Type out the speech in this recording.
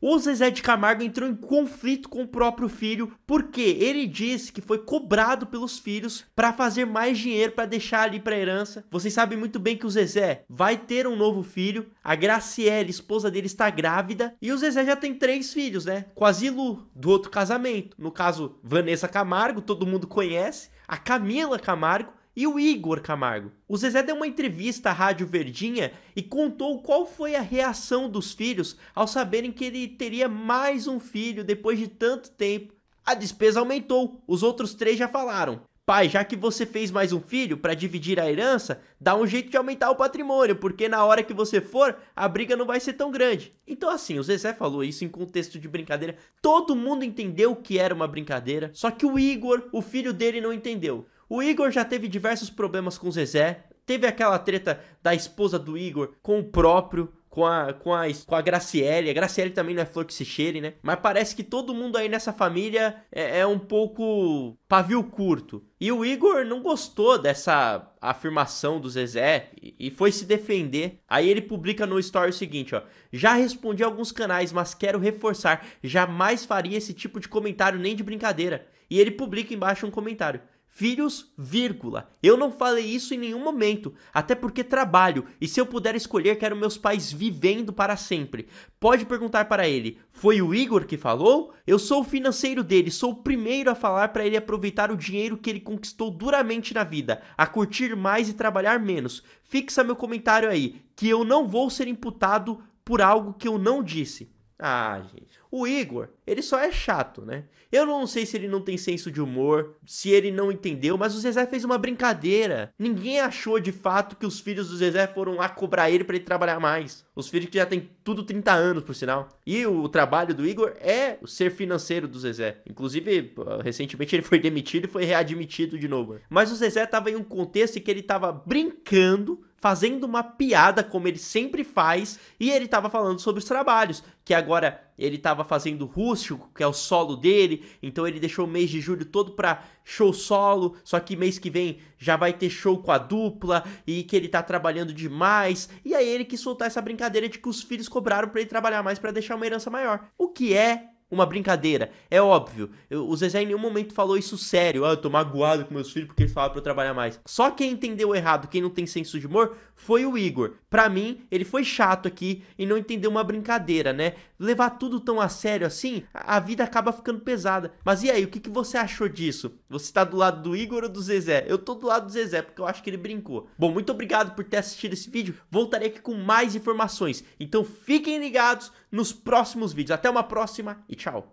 O Zezé de Camargo entrou em conflito com o próprio filho porque ele disse que foi cobrado pelos filhos para fazer mais dinheiro para deixar ali para herança. Vocês sabem muito bem que o Zezé vai ter um novo filho, a Graciele, esposa dele, está grávida e o Zezé já tem três filhos, né? Zilu, do outro casamento, no caso Vanessa Camargo, todo mundo conhece, a Camila Camargo e o Igor Camargo. O Zezé deu uma entrevista à Rádio Verdinha e contou qual foi a reação dos filhos ao saberem que ele teria mais um filho depois de tanto tempo. A despesa aumentou, os outros três já falaram. Pai, já que você fez mais um filho para dividir a herança, dá um jeito de aumentar o patrimônio, porque na hora que você for, a briga não vai ser tão grande. Então, assim, o Zezé falou isso em contexto de brincadeira. Todo mundo entendeu que era uma brincadeira, só que o Igor, o filho dele, não entendeu. O Igor já teve diversos problemas com o Zezé, teve aquela treta da esposa do Igor com o próprio, com a, com a, com a Graciele. A Graciele também não é flor que se cheire, né? Mas parece que todo mundo aí nessa família é, é um pouco pavio curto. E o Igor não gostou dessa afirmação do Zezé e, e foi se defender. Aí ele publica no story o seguinte, ó: "Já respondi alguns canais, mas quero reforçar, jamais faria esse tipo de comentário nem de brincadeira". E ele publica embaixo um comentário: filhos, vírgula. Eu não falei isso em nenhum momento, até porque trabalho e se eu puder escolher, quero meus pais vivendo para sempre. Pode perguntar para ele: foi o Igor que falou? Eu sou o financeiro dele, sou o primeiro a falar para ele aproveitar o dinheiro que ele conquistou duramente na vida, a curtir mais e trabalhar menos. Fixa meu comentário aí, que eu não vou ser imputado por algo que eu não disse. Ah, gente. O Igor, ele só é chato, né? Eu não sei se ele não tem senso de humor, se ele não entendeu, mas o Zezé fez uma brincadeira. Ninguém achou de fato que os filhos do Zezé foram lá cobrar ele para ele trabalhar mais. Os filhos que já têm tudo 30 anos, por sinal. E o trabalho do Igor é o ser financeiro do Zezé. Inclusive, recentemente ele foi demitido e foi readmitido de novo. Mas o Zezé tava em um contexto em que ele tava brincando fazendo uma piada, como ele sempre faz, e ele estava falando sobre os trabalhos, que agora ele estava fazendo rústico, que é o solo dele, então ele deixou o mês de julho todo para show solo, só que mês que vem já vai ter show com a dupla e que ele tá trabalhando demais. E aí ele quis soltar essa brincadeira de que os filhos cobraram para ele trabalhar mais para deixar uma herança maior. O que é uma brincadeira. É óbvio. Eu, o Zezé em nenhum momento falou isso sério. Ah, eu tô magoado com meus filhos porque eles falaram pra eu trabalhar mais. Só quem entendeu errado, quem não tem senso de humor, foi o Igor. Pra mim, ele foi chato aqui e não entendeu uma brincadeira, né? Levar tudo tão a sério assim, a, a vida acaba ficando pesada. Mas e aí, o que, que você achou disso? Você tá do lado do Igor ou do Zezé? Eu tô do lado do Zezé porque eu acho que ele brincou. Bom, muito obrigado por ter assistido esse vídeo. Voltarei aqui com mais informações. Então fiquem ligados nos próximos vídeos. Até uma próxima e tchau.